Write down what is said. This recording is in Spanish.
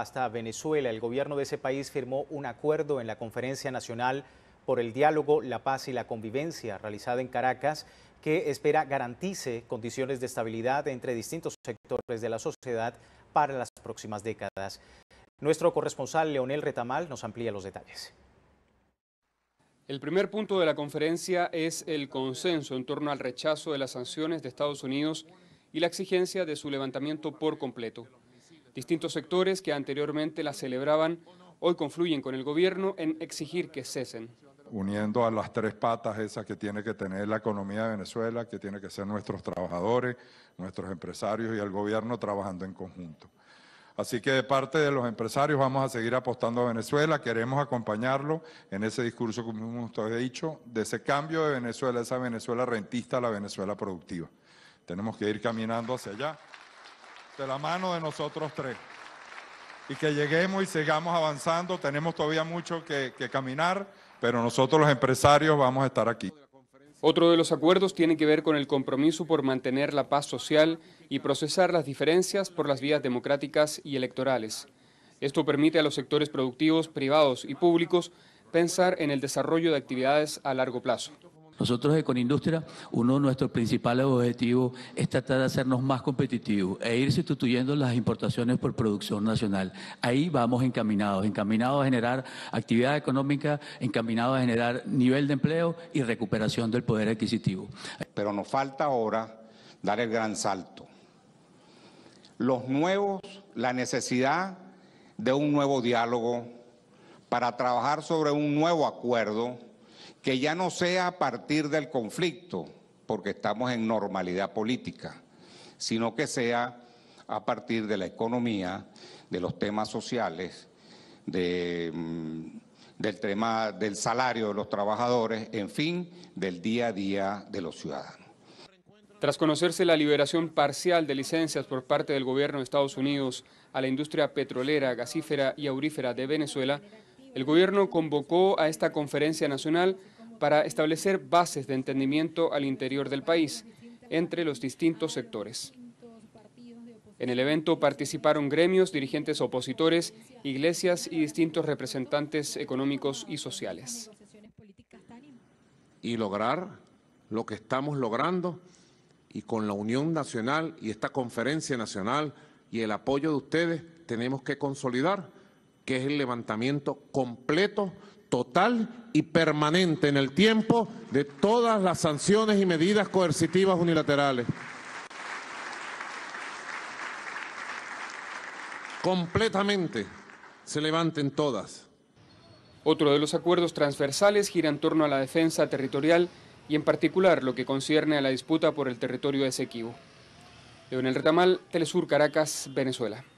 hasta Venezuela. El gobierno de ese país firmó un acuerdo en la Conferencia Nacional por el Diálogo, la Paz y la Convivencia realizada en Caracas que espera garantice condiciones de estabilidad entre distintos sectores de la sociedad para las próximas décadas. Nuestro corresponsal Leonel Retamal nos amplía los detalles. El primer punto de la conferencia es el consenso en torno al rechazo de las sanciones de Estados Unidos y la exigencia de su levantamiento por completo. Distintos sectores que anteriormente la celebraban hoy confluyen con el gobierno en exigir que cesen. Uniendo a las tres patas esas que tiene que tener la economía de Venezuela, que tiene que ser nuestros trabajadores, nuestros empresarios y el gobierno trabajando en conjunto. Así que de parte de los empresarios vamos a seguir apostando a Venezuela, queremos acompañarlo en ese discurso, como usted ha dicho, de ese cambio de Venezuela, esa Venezuela rentista a la Venezuela productiva. Tenemos que ir caminando hacia allá de la mano de nosotros tres. Y que lleguemos y sigamos avanzando. Tenemos todavía mucho que, que caminar, pero nosotros los empresarios vamos a estar aquí. Otro de los acuerdos tiene que ver con el compromiso por mantener la paz social y procesar las diferencias por las vías democráticas y electorales. Esto permite a los sectores productivos, privados y públicos pensar en el desarrollo de actividades a largo plazo. Nosotros EconIndustria, uno de nuestros principales objetivos es tratar de hacernos más competitivos e ir sustituyendo las importaciones por producción nacional. Ahí vamos encaminados, encaminados a generar actividad económica, encaminados a generar nivel de empleo y recuperación del poder adquisitivo. Pero nos falta ahora dar el gran salto. Los nuevos, la necesidad de un nuevo diálogo para trabajar sobre un nuevo acuerdo que ya no sea a partir del conflicto, porque estamos en normalidad política, sino que sea a partir de la economía, de los temas sociales, mm, del tema del salario de los trabajadores, en fin, del día a día de los ciudadanos. Tras conocerse la liberación parcial de licencias por parte del gobierno de Estados Unidos a la industria petrolera, gasífera y aurífera de Venezuela, el gobierno convocó a esta conferencia nacional para establecer bases de entendimiento al interior del país, entre los distintos sectores. En el evento participaron gremios, dirigentes opositores, iglesias y distintos representantes económicos y sociales. Y lograr lo que estamos logrando y con la Unión Nacional y esta conferencia nacional y el apoyo de ustedes tenemos que consolidar que es el levantamiento completo, total y permanente en el tiempo de todas las sanciones y medidas coercitivas unilaterales. Completamente se levanten todas. Otro de los acuerdos transversales gira en torno a la defensa territorial y en particular lo que concierne a la disputa por el territorio de Esequibo. Leonel Retamal, Telesur Caracas, Venezuela.